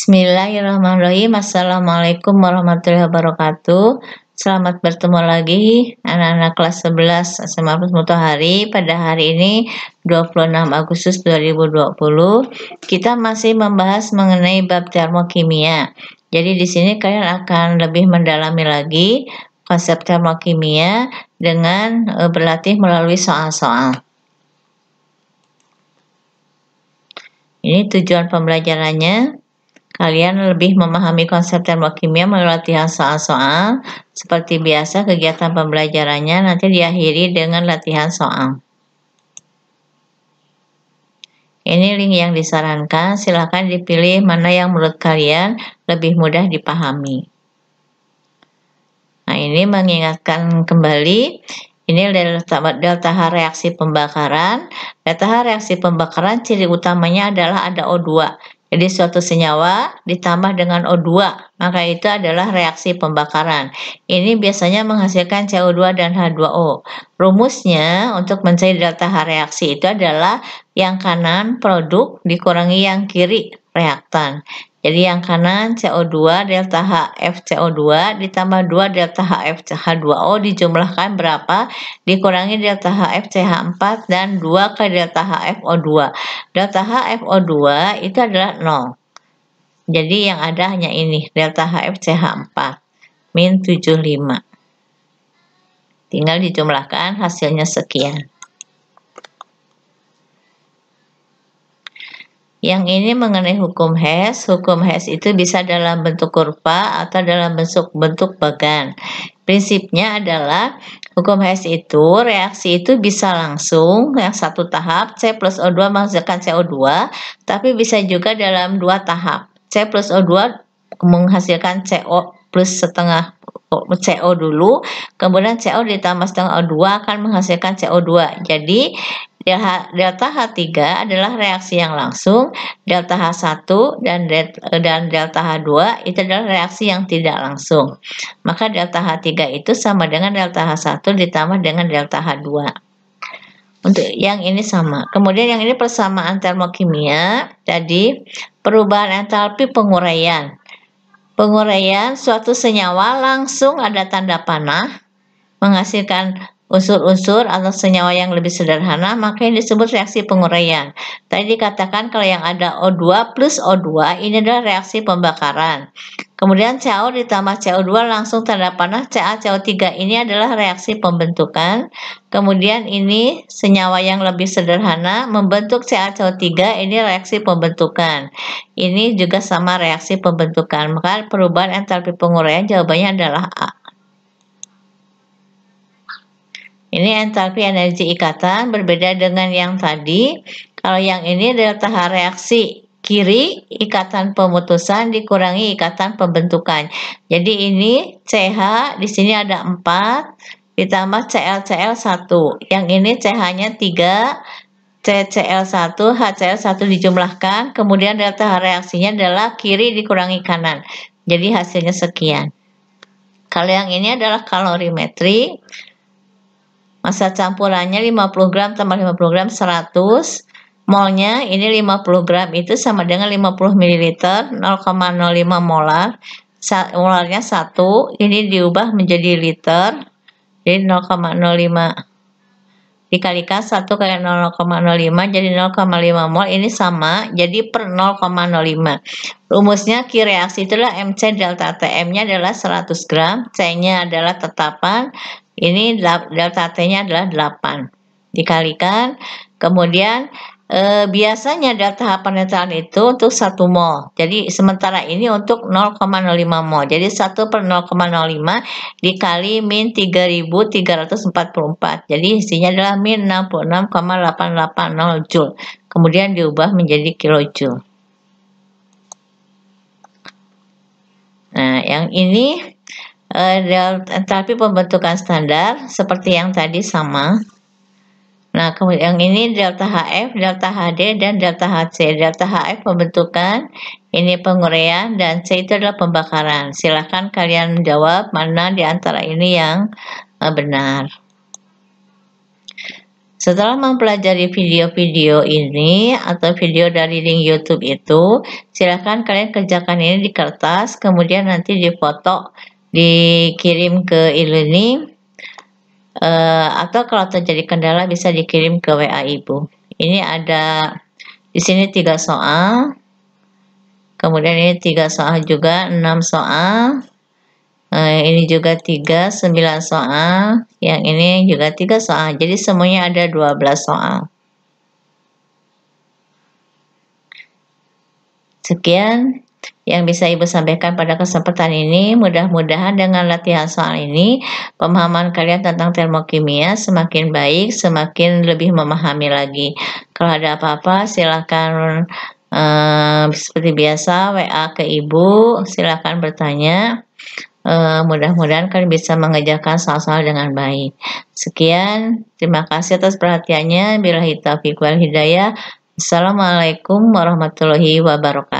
Bismillahirrahmanirrahim. Assalamualaikum warahmatullahi wabarakatuh. Selamat bertemu lagi anak-anak kelas 11 SMA Plus pada hari ini 26 Agustus 2020. Kita masih membahas mengenai bab termokimia. Jadi di sini kalian akan lebih mendalami lagi konsep termokimia dengan e, berlatih melalui soal-soal. Ini tujuan pembelajarannya. Kalian lebih memahami konsep termokimia melalui latihan soal-soal. Seperti biasa, kegiatan pembelajarannya nanti diakhiri dengan latihan soal. Ini link yang disarankan, silahkan dipilih mana yang menurut kalian lebih mudah dipahami. Nah, ini mengingatkan kembali, ini delta, delta H reaksi pembakaran. Delta H reaksi pembakaran ciri utamanya adalah ada O2 jadi suatu senyawa ditambah dengan O2, maka itu adalah reaksi pembakaran. Ini biasanya menghasilkan CO2 dan H2O. Rumusnya untuk mencari delta H reaksi itu adalah yang kanan produk dikurangi yang kiri reaktan. Jadi yang kanan CO2 delta Hf co 2 ditambah 2 delta Hf ch 2 o dijumlahkan berapa? Dikurangi delta Hf ch 4 dan 2 ke delta Hf o 2 Delta Hf o 2 itu adalah 0. Jadi yang ada hanya ini, delta Hf ch 4 min 75. Tinggal dijumlahkan hasilnya sekian. Yang ini mengenai hukum Hess. Hukum Hess itu bisa dalam bentuk kurva atau dalam bentuk bentuk bagan. Prinsipnya adalah hukum Hess itu reaksi itu bisa langsung yang satu tahap C plus O2 menghasilkan CO2, tapi bisa juga dalam dua tahap. C plus O2 menghasilkan CO plus setengah CO dulu, kemudian CO ditambah setengah O2 akan menghasilkan CO2. Jadi Delta H3 adalah reaksi yang langsung, delta H1 dan dan delta H2 itu adalah reaksi yang tidak langsung. Maka delta H3 itu sama dengan delta H1 ditambah dengan delta H2. Untuk yang ini sama. Kemudian yang ini persamaan termokimia tadi perubahan entalpi penguraian. Penguraian suatu senyawa langsung ada tanda panah menghasilkan unsur-unsur atau senyawa yang lebih sederhana, maka ini disebut reaksi penguraian. Tadi dikatakan kalau yang ada O2 plus O2 ini adalah reaksi pembakaran. Kemudian CO ditambah CO2 langsung terhadap panas, co 3 ini adalah reaksi pembentukan. Kemudian ini senyawa yang lebih sederhana membentuk co 3 ini reaksi pembentukan. Ini juga sama reaksi pembentukan. Maka perubahan entalpi penguraian jawabannya adalah A. Ini entalpi energi ikatan berbeda dengan yang tadi. Kalau yang ini adalah tahap reaksi kiri ikatan pemutusan dikurangi ikatan pembentukan. Jadi ini CH di sini ada 4 ditambah ClCl 1. Yang ini CH-nya 3, CCl1, HCl1 dijumlahkan, kemudian delta reaksinya adalah kiri dikurangi kanan. Jadi hasilnya sekian. Kalau yang ini adalah kalorimetri, Masa campurannya 50 gram tambah 50 gram 100. Molnya ini 50 gram itu sama dengan 50 ml 0,05 molar. Molarnya 1, ini diubah menjadi liter. Jadi 0,05 dikalikan 1 kali 0,05 jadi 0,5 mol ini sama jadi per 0,05 rumusnya Q reaksi itulah MC delta T M nya adalah 100 gram C nya adalah tetapan ini delta T-nya adalah 8. Dikalikan, kemudian e, biasanya delta penetralan itu untuk 1 mol. Jadi sementara ini untuk 0,05 mol. Jadi 1 per 0,05 dikali min 3344. Jadi isinya adalah min 66,880 Joule. Kemudian diubah menjadi kilojoule. Nah, yang ini Uh, tapi pembentukan standar seperti yang tadi sama. Nah, kemudian yang ini delta HF, delta HD, dan delta HC. Delta HF pembentukan, ini penguraian, dan C itu adalah pembakaran. Silahkan kalian jawab mana di antara ini yang eh, benar. Setelah mempelajari video-video ini atau video dari link YouTube itu, silahkan kalian kerjakan ini di kertas, kemudian nanti foto dikirim ke e-learning uh, eh, atau kalau terjadi kendala bisa dikirim ke WA Ibu. Ini ada di sini tiga soal, kemudian ini tiga soal juga, enam soal, uh, ini juga tiga, sembilan soal, yang ini juga tiga soal. Jadi semuanya ada dua belas soal. Sekian, yang bisa Ibu sampaikan pada kesempatan ini. Mudah-mudahan dengan latihan soal ini, pemahaman kalian tentang termokimia semakin baik, semakin lebih memahami lagi. Kalau ada apa-apa, silakan uh, seperti biasa WA ke Ibu, silakan bertanya. Uh, mudah-mudahan kalian bisa mengejarkan soal-soal dengan baik. Sekian, terima kasih atas perhatiannya. Bila hitafiq wal hidayah. Assalamualaikum warahmatullahi wabarakatuh.